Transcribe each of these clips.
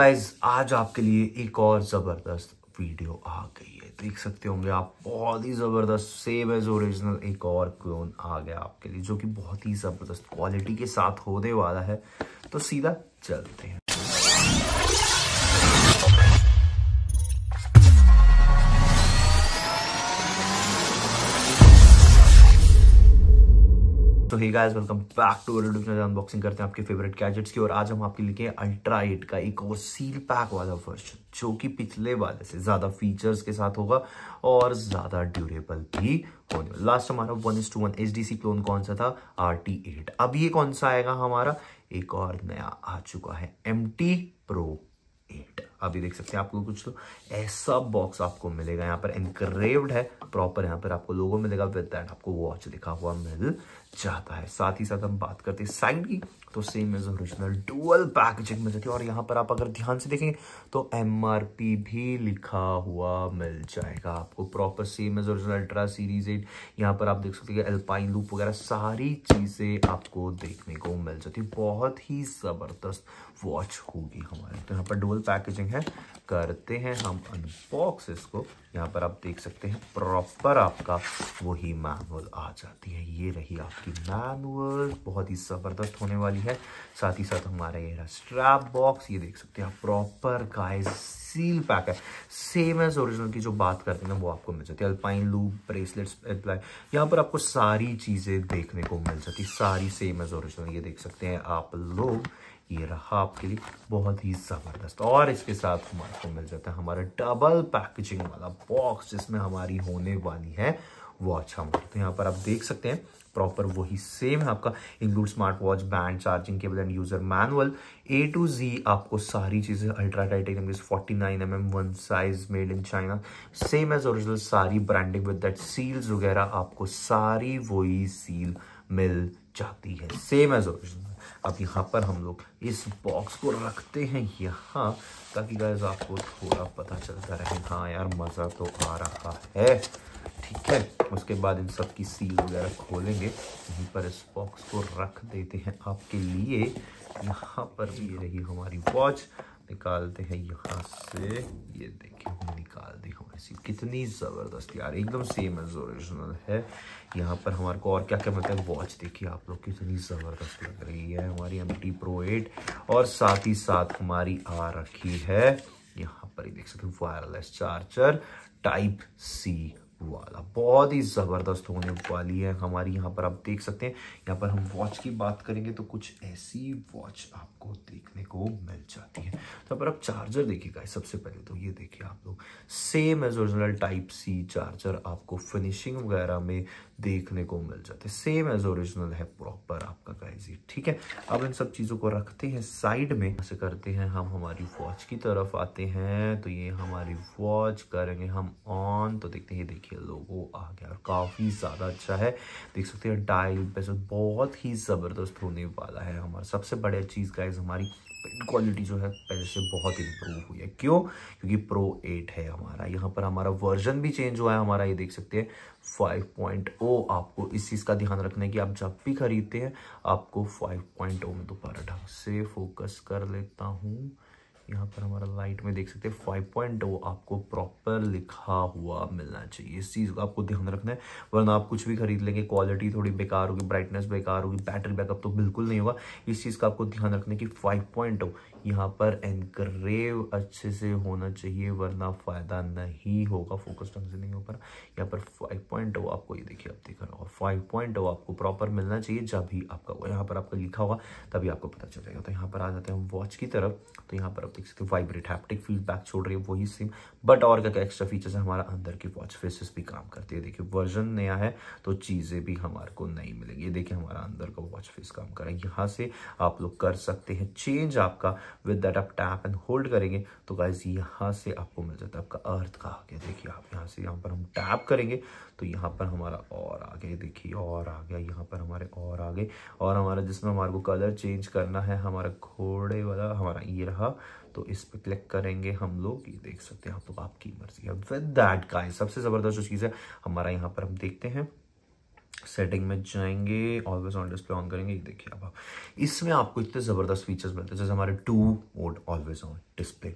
guys आज आपके लिए एक और ज़बरदस्त वीडियो आ गई है देख सकते होंगे आप बहुत ही ज़बरदस्त सेम एज ओरिजिनल एक और क्लोन आ गया आपके लिए जो कि बहुत ही ज़बरदस्त क्वालिटी के साथ होने वाला है तो सीधा चलते हैं तो ही guys welcome back to unboxing करते हैं आपके फेवरेट गैजेट्स की और आज हम आपके लिए अल्ट्रा एट का एक और सील पैक वाला वर्जन जो कि पिछले वाले से ज़्यादा फीचर्स के साथ होगा और ज़्यादा ड्यूरेबल भी होने लास्ट हमारा one is to one H D clone कौन सा था आर अब ये कौन सा आएगा हमारा एक और नया आ चुका है एम टी प्रो एट अभी देख सकते हैं आपको कुछ तो ऐसा बॉक्स आपको मिलेगा यहाँ पर एनक्रेव्ड है प्रॉपर यहाँ पर आपको लोगो मिलेगा विद दैट आपको वॉच लिखा हुआ मिल चाहता है साथ ही साथ हम बात करते हैं साइड की तो same as original dual packaging मिल जाती है और यहाँ पर आप अगर ध्यान से देखेंगे तो एम भी लिखा हुआ मिल जाएगा आपको proper same as original ultra series eight यहाँ पर आप देख सकते हैं एल्पाइन लूप वगैरह सारी चीज़ें आपको देखने को मिल जाती है बहुत ही ज़बरदस्त वॉच होगी हमारे तो यहाँ पर डुअल पैकेजिंग है करते हैं हम अनबॉक्स इसको यहाँ पर आप देख सकते हैं प्रॉपर आपका वही मैनुअल आ जाती है ये रही आपकी की मैनुअल बहुत ही ज़बरदस्त होने वाली है साथ ही साथ हमारा ये रहा स्ट्रैप बॉक्स ये देख सकते हैं प्रॉपर गाइस सील पैक है सेम एज ओरिजिनल की जो बात करते हैं ना वो आपको मिल जाती है अल्पाइन लूप ब्रेसलेट्स यहाँ पर आपको सारी चीज़ें देखने को मिल जाती सारी सेम एज ओरिजिनल ये देख सकते हैं आप लोग ये रहा आपके लिए बहुत ही ज़बरदस्त और इसके साथ हमारे को मिल जाता है हमारा डबल पैकेजिंग वाला बॉक्स जिसमें हमारी होने वाली है वो अच्छा होगा तो यहाँ पर आप देख सकते हैं प्रॉपर वही सेम है आपका include smart watch band charging cable and user manual A to Z आपको सारी चीज़ें ultra titanium forty nine M M one size made in China same as original सारी ब्रांडिंग विद दैट सील्स वगैरह आपको सारी वही सील मिल जाती है सेम एज ओरिजिनल अब यहाँ पर हम लोग इस बॉक्स को रखते हैं यहाँ ताकि गैस आपको थोड़ा पता चलता रहे हाँ यार मज़ा तो आ रहा है ठीक है उसके बाद इन सब की सील वगैरह खोलेंगे यहीं पर इस बॉक्स को रख देते हैं आपके लिए यहाँ पर भी ये रही हमारी वॉच निकालते हैं यहाँ से ये देखिए हम निकाल दी हमारी सील कितनी ज़बरदस्त यार एकदम सेम एज ओरिजिनल है यहाँ पर हमारे को और क्या क्या मतलब वॉच देखिए आप लोग कितनी ज़बरदस्त लग रही है हमारी एम टी प्रो एट और साथ ही साथ हमारी आ रखी है यहाँ पर ही देख सकते हो वायरलेस चार्जर टाइप सी वाला बहुत ही ज़बरदस्त होने वाली है हमारी यहाँ पर आप देख सकते हैं यहाँ पर हम वॉच की बात करेंगे तो कुछ ऐसी वॉच आपको देखने को मिल जाती है तो पर आप चार्जर देखिएगा सबसे पहले तो ये देखिए आप लोग same as original type C charger आपको फिनिशिंग वगैरह में देखने को मिल जाते सेम एज ओरिजिनल है प्रॉपर आपका गाइज ठीक है अब इन सब चीज़ों को रखते हैं साइड में ऐसे करते हैं हम हमारी वॉच की तरफ आते हैं तो ये हमारी वॉच करेंगे हम ऑन तो देखते हैं देखिए लोगो आ गया और काफ़ी ज़्यादा अच्छा है देख सकते हैं डायल पे बहुत ही ज़बरदस्त होने वाला है हमारा सबसे बड़ी चीज़ गाइज हमारी बिल्ड क्वालिटी जो है पहले से बहुत इंप्रूव हुई है क्यों क्योंकि प्रो एट है हमारा यहाँ पर हमारा वर्जन भी चेंज हुआ है हमारा ये देख सकते हैं 5.0 आपको इस चीज़ का ध्यान रखना है कि आप जब भी खरीदते हैं आपको 5.0 में दोबारा ढंग से फोकस कर लेता हूँ यहाँ पर हमारा लाइट में देख सकते हैं फाइव पॉइंट आपको प्रॉपर लिखा हुआ मिलना चाहिए इस चीज़ का आपको ध्यान रखना है वरना आप कुछ भी खरीद लेंगे क्वालिटी थोड़ी बेकार होगी ब्राइटनेस बेकार होगी बैटरी बैकअप तो बिल्कुल नहीं होगा इस चीज़ का आपको ध्यान रखना है कि फाइव पॉइंट यहाँ पर एनग्रेव अच्छे से होना चाहिए वरना फ़ायदा नहीं होगा फोकस ढंग से नहीं हो पा रहा यहाँ पर फाइव पॉइंट आपको ये देखिए आप देख और फाइव पॉइंट आपको प्रॉपर मिलना चाहिए जब भी आपका यहाँ पर आपका लिखा होगा तभी आपको पता चल जाएगा तो यहाँ पर आ जाते हैं हम वॉच की तरफ तो यहाँ पर देख सकते हो वाइब्रेट हैप्टिक फीडबैक छोड़ रही है वही सिम बट और क्या क्या एक्स्ट्रा फीचर्स है हमारा अंदर की वॉच फेसेस भी काम करती है देखिए वर्जन नया है तो चीज़ें भी हमारे को नहीं मिलेंगी देखिए हमारा अंदर का वॉच फेस काम कर रहा है यहाँ से आप लोग कर सकते हैं चेंज आपका विद दैट आप टैप एंड होल्ड करेंगे तो गाइज यहाँ से आपको मिल जाता है आपका अर्थ का आगे देखिए आप यहाँ से यहाँ पर हम टैप करेंगे तो यहाँ पर हमारा और आ गया देखिए और आ गया यहाँ पर हमारे और आ गए और हमारा जिसमें हमारे को कलर चेंज करना है हमारा घोड़े वाला हमारा ये रहा तो इस पर क्लिक करेंगे हम लोग ये देख सकते हैं आप तो आपकी मर्जी है विद दैट गाइस सबसे ज़बरदस्त जो चीज़ है हमारा यहाँ पर हम देखते हैं सेटिंग में जाएंगे ऑलवेज ऑन डिस्प्ले ऑन करेंगे ये देखिए अब आप इसमें आपको इतने ज़बरदस्त फीचर्स मिलते हैं जैसे हमारे two mode always on display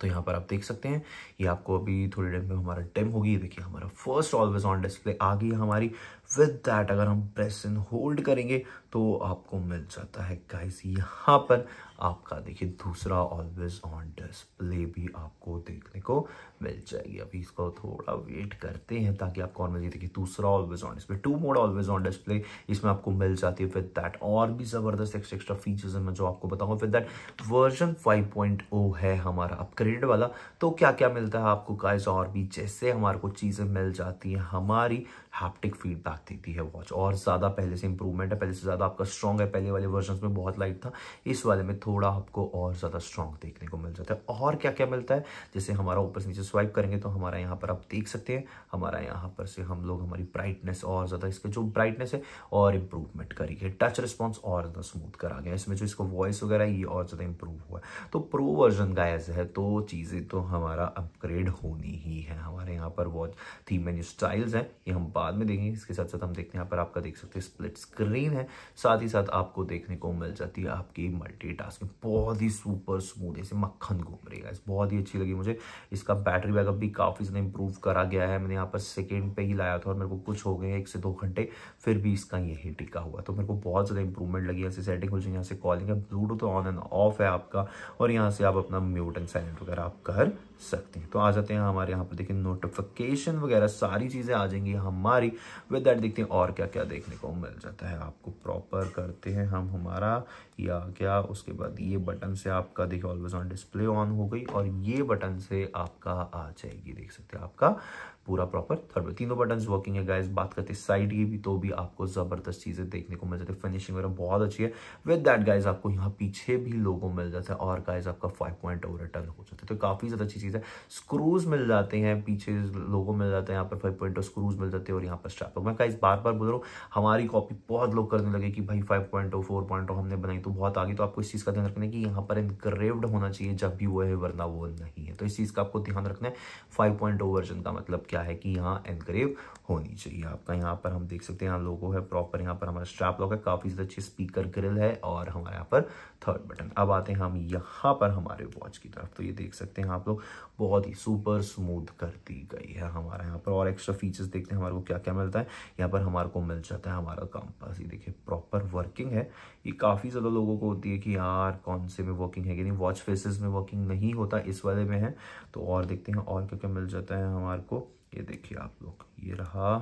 तो यहाँ पर आप देख सकते हैं ये आपको अभी थोड़ी देर में हमारा डेम होगी देखिए हमारा फर्स्ट ऑलवेज ऑन डिस्प्ले आ गई हमारी विद दैट अगर हम प्रेस एंड होल्ड करेंगे तो आपको मिल जाता है गाइस यहाँ पर आपका देखिए दूसरा ऑलवेज ऑन डिस्प्ले भी आपको देखने को मिल जाएगी अभी इसको थोड़ा वेट करते हैं ताकि आपको और मिल देखिए दूसरा always on display two mode always on display इसमें आपको मिल जाती है विद दैट और भी ज़बरदस्त एक्स्ट्रा एक्स्ट्रा फीचर्स हैं मैं जो आपको बताऊँगा विद दैट वर्जन 5.0 है हमारा अपग्रेड वाला तो क्या क्या मिलता है आपको गाइज और भी जैसे हमारे को चीज़ें मिल जाती हैं हमारी हैप्टिक फीडबैक देती है वॉच और ज़्यादा पहले से इंप्रूवमेंट है पहले से ज़्यादा आपका स्ट्रॉन्ग है पहले वाले वर्जन में बहुत लाइट था इस वाले में थोड़ा आपको और ज़्यादा स्ट्रॉन्ग देखने को मिल जाता है और क्या क्या मिलता है जैसे हमारा ऊपर से नीचे स्वाइप करेंगे तो हमारा यहाँ पर आप देख सकते हैं हमारा यहाँ पर से हम लोग हमारी ब्राइटनेस और ज़्यादा इसके जो ब्राइटनेस है और इम्प्रूवमेंट करी है टच रिस्पॉन्स और ज़्यादा स्मूथ करा गया इसमें जो इसका वॉइस वगैरह ये और ज़्यादा इंप्रूव हुआ है तो प्रो वर्जन का ऐसा है तो चीज़ें तो हमारा अपग्रेड होनी ही है हमारे यहाँ पर वॉच थी एंड स्टाइल्स हैं ये हम बात बाद में देखेंगे इसके साथ साथ हम देखते हैं यहाँ पर आपका देख सकते हैं स्प्लिट स्क्रीन है साथ ही साथ आपको देखने को मिल जाती है आपकी मल्टी बहुत ही सुपर स्मूथ ऐसे मक्खन घूम रही है बहुत ही अच्छी लगी मुझे इसका बैटरी बैकअप भी काफ़ी ज़्यादा इंप्रूव करा गया है मैंने यहाँ पर सेकेंड पे ही लाया था और मेरे को कुछ हो गए एक से दो घंटे फिर भी इसका यही टिका हुआ तो मेरे को बहुत ज़्यादा इंप्रूवमेंट लगी ऐसे सेटिंग हो जाए यहाँ से कॉलिंग है ब्लूटूथ ऑन एंड ऑफ है आपका और यहाँ से आप अपना म्यूट एंड साइलेंट वगैरह आप कर सकते हैं तो आ जाते हैं हमारे यहाँ पर देखिए नोटिफिकेशन वगैरह सारी चीज़ें आ जाएंगी हमारे हमारी विद देखते हैं और क्या क्या देखने को मिल जाता है आपको प्रॉपर करते हैं हम हमारा या क्या उसके बाद ये बटन से आपका देखिए ऑलवेज ऑन डिस्प्ले ऑन हो गई और ये बटन से आपका आ जाएगी देख सकते हैं आपका पूरा प्रॉपर थर्ड तीनों बटन वर्किंग है गाइज बात करते साइड की भी तो भी आपको जबरदस्त चीजें देखने को मिल जाती है फिनिशिंग वगैरह बहुत अच्छी है विद दैट गाइज आपको यहाँ पीछे भी लोगों मिल जाता है और गाइज आपका फाइव पॉइंट ओवर रिटर्न हो जाता है तो काफी ज्यादा अच्छी चीज है स्क्रूज मिल जाते हैं पीछे लोगों मिल जाते हैं यहाँ पर फाइव पॉइंट स्क्रूज मिल जाते हैं और यहाँ पर स्ट्रैप मैं गाइज बार बार बोल रहा हूँ हमारी कॉपी बहुत लोग करने लगे कि भाई five point O four point O हमने बनाई तो बहुत आगे तो आपको इस चीज का ध्यान रखना है कि यहाँ पर इनक्रेव्ड होना चाहिए जब भी वो है वरना वो नहीं है तो इस चीज का आपको ध्यान रखना है फाइव पॉइंट ओ वर्जन का मतलब क्या क्या है कि यहाँ एनग्रेव होनी चाहिए आपका यहाँ पर हम देख सकते हैं यहाँ लोगो है प्रॉपर यहाँ पर हमारा स्ट्रैप लॉक है काफ़ी ज़्यादा अच्छी स्पीकर ग्रिल है और हमारे यहाँ पर थर्ड बटन अब आते हैं हम यहाँ पर हमारे वॉच की तरफ तो ये देख सकते हैं आप लोग बहुत ही सुपर स्मूथ कर दी गई है हमारे यहाँ पर और एक्स्ट्रा फीचर्स देखते हैं हमारे को क्या क्या मिलता है यहाँ पर हमारे को मिल जाता है हमारा कंपास ये देखिए प्रॉपर वर्किंग है ये काफ़ी ज़्यादा लोगों को होती है कि यार कौन से में वर्किंग है कि नहीं वॉच फेसेस में वर्किंग नहीं होता इस वाले में है तो और देखते हैं और क्या क्या मिल जाता है हमारे को ये देखिए आप लोग ये रहा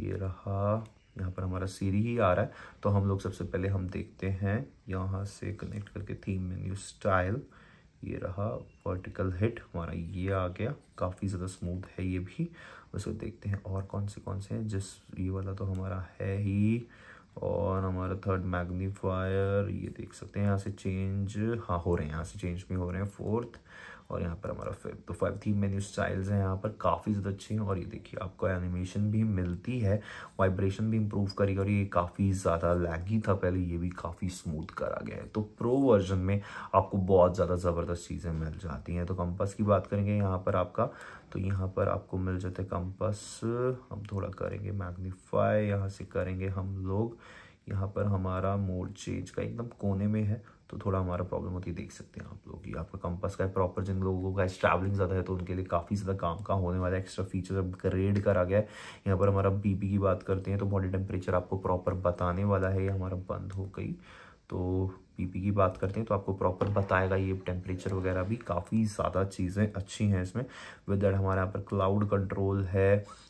ये रहा यहाँ पर हमारा सीरी ही आ रहा है तो हम लोग सबसे पहले हम देखते हैं यहाँ से कनेक्ट करके थीम मेन्यू स्टाइल ये रहा वर्टिकल हिट हमारा ये आ गया काफ़ी ज़्यादा स्मूथ है ये भी उसको देखते हैं और कौन से कौन से हैं जिस ये वाला तो हमारा है ही और हमारा थर्ड मैग्नीफायर ये देख सकते हैं यहाँ से चेंज हाँ हो रहे हैं यहाँ से चेंज भी हो रहे हैं फोर्थ और यहाँ पर हमारा फिफ्थ तो फाइव थीम मेन्यू स्टाइल्स हैं यहाँ पर काफ़ी ज़्यादा अच्छी हैं और ये देखिए आपको एनिमेशन भी मिलती है वाइब्रेशन भी इम्प्रूव करी और ये काफ़ी ज़्यादा लैगी था पहले ये भी काफ़ी स्मूथ करा गया है तो प्रो वर्जन में आपको बहुत ज़्यादा ज़बरदस्त चीज़ें मिल जाती हैं तो कंपस की बात करेंगे यहाँ पर आपका तो यहाँ पर आपको मिल जाते कंपस हम थोड़ा करेंगे मैग्नीफाई यहाँ से करेंगे हम लोग यहाँ पर हमारा मोड चेंज का एकदम कोने में है तो थोड़ा हमारा प्रॉब्लम होती है देख सकते हैं आप लोग कि आपका कंपास का प्रॉपर जिन लोगों का ट्रैवलिंग ज़्यादा है तो उनके लिए काफ़ी ज़्यादा काम का होने वाला है एक्स्ट्रा फीचर अपग्रेड करा गया है यहाँ पर हमारा बीपी की बात करते हैं तो बॉडी टेम्परेचर आपको प्रॉपर बताने वाला है हमारा बंद हो गई तो बीपी की बात करते हैं तो आपको प्रॉपर बताएगा ये टेम्परेचर वगैरह भी काफ़ी ज़्यादा चीज़ें अच्छी हैं इसमें विद डैट हमारे यहाँ पर क्लाउड कंट्रोल है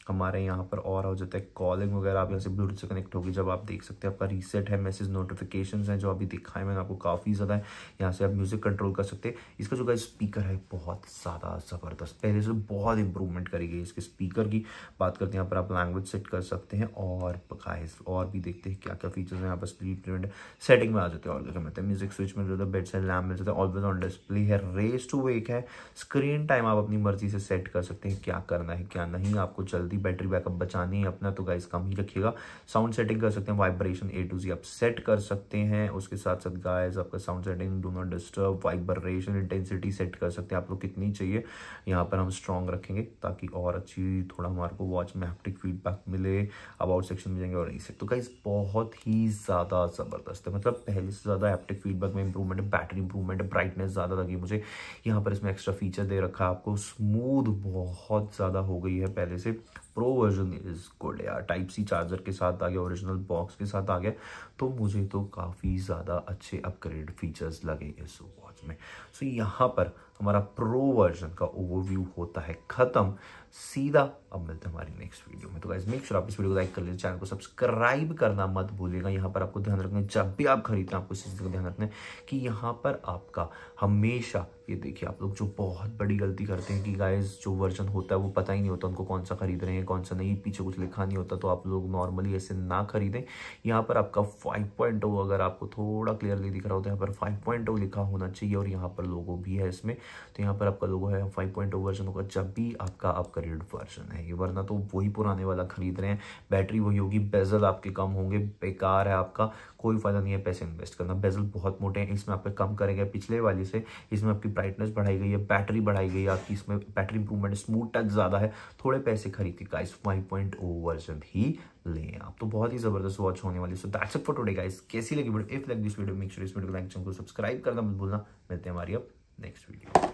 हमारे यहाँ पर और हो जाता है कॉलिंग वगैरह आप यहाँ से ब्लूटूथ से कनेक्ट होगी जब आप देख सकते हैं आपका रीसेट है मैसेज नोटिफिकेशन है जो अभी दिखाए मैंने आपको काफ़ी ज़्यादा है यहाँ से आप म्यूज़िक कंट्रोल कर सकते हैं इसका जो का स्पीकर है बहुत ज़्यादा ज़बरदस्त पहले से बहुत इंप्रूवमेंट करी गई इसके स्पीकर की बात करते हैं यहाँ पर आप लैंग्वेज सेट कर सकते हैं और गाइस और भी देखते हैं क्या क्या फीचर्स हैं यहाँ पर स्क्रीन प्रिंट सेटिंग में आ जाते हैं और क्या मिलते हैं म्यूजिक स्विच मिल जाता है बेड साइड लैम मिल जाता है ऑलवेज ऑन डिस्प्ले है रेस टू वेक है स्क्रीन टाइम आप अपनी मर्जी से सेट कर सकते हैं क्या करना है क्या नहीं आपको जल्दी छोटी बैटरी बैकअप बचानी है अपना तो गाइस कम ही रखिएगा साउंड सेटिंग कर सकते हैं वाइब्रेशन ए टू जी आप सेट कर सकते हैं उसके साथ साथ गाइस आपका sound setting do not disturb vibration intensity set कर सकते हैं आप लोग कितनी चाहिए यहाँ पर हम स्ट्रॉन्ग रखेंगे ताकि और अच्छी थोड़ा हमारे को वॉच में हैप्टिक फीडबैक मिले अबाउट सेक्शन में जाएंगे और इसे तो गाइज बहुत ही ज़्यादा ज़बरदस्त है मतलब पहले से ज़्यादा हैप्टिक फीडबैक में इंप्रूवमेंट है बैटरी इंप्रूवमेंट है ब्राइटनेस ज़्यादा लगी मुझे यहाँ पर इसमें एक्स्ट्रा फीचर दे रखा है आपको स्मूथ बहुत ज़्यादा हो गई है पहले से प्रो वर्जन इज़ गुड यार टाइप सी चार्जर के साथ आ गया ओरिजिनल बॉक्स के साथ आ गया तो मुझे तो काफ़ी ज़्यादा अच्छे अपग्रेड फीचर्स लगे इस वॉच में सो so, यहाँ पर हमारा प्रो वर्जन का ओवरव्यू होता है ख़त्म सीधा अब मिलते हैं हमारी नेक्स्ट वीडियो में तो गाइज मेक श्योर आप इस वीडियो को लाइक कर लीजिए चैनल को सब्सक्राइब करना मत भूलिएगा यहाँ पर आपको ध्यान रखना जब भी आप खरीदते हैं आपको इस चीज़ का ध्यान रखना है कि यहाँ पर आपका हमेशा ये देखिए आप लोग जो बहुत बड़ी गलती करते हैं कि गाइज जो वर्जन होता है वो पता ही नहीं होता उनको कौन सा खरीद रहे हैं कौन सा नहीं पीछे कुछ लिखा नहीं होता तो आप लोग नॉर्मली ऐसे ना खरीदें यहाँ पर आपका फाइव पॉइंट ओ अगर आपको थोड़ा क्लियरली दिख रहा होता तो है यहाँ पर फाइव पॉइंट oh लिखा होना चाहिए और यहाँ पर लोगो भी है इसमें तो यहाँ पर आपका लोगो है फाइव पॉइंट वर्जन होगा जब भी आपका आप वेरिएंट वर्जन है ये वरना तो वही पुराने वाला खरीद रहे हैं बैटरी वही होगी बेजल आपके कम होंगे बेकार है आपका कोई फ़ायदा नहीं है पैसे इन्वेस्ट करना बेजल बहुत मोटे हैं इसमें आपके कम करेगा पिछले वाले से इसमें आपकी ब्राइटनेस बढ़ाई गई है बैटरी बढ़ाई गई है आपकी इसमें बैटरी इंप्रूवमेंट स्मूथ टच ज़्यादा है थोड़े पैसे खरीद के गाइस फाइव वर्जन ही लें आप तो बहुत ही जबरदस्त वॉच होने वाली so that's for today guys कैसी लगी if like this video make sure इस वीडियो को लाइक चैनल को सब्सक्राइब करना मत भूलना मिलते हैं हमारी अब नेक्स्ट वीडियो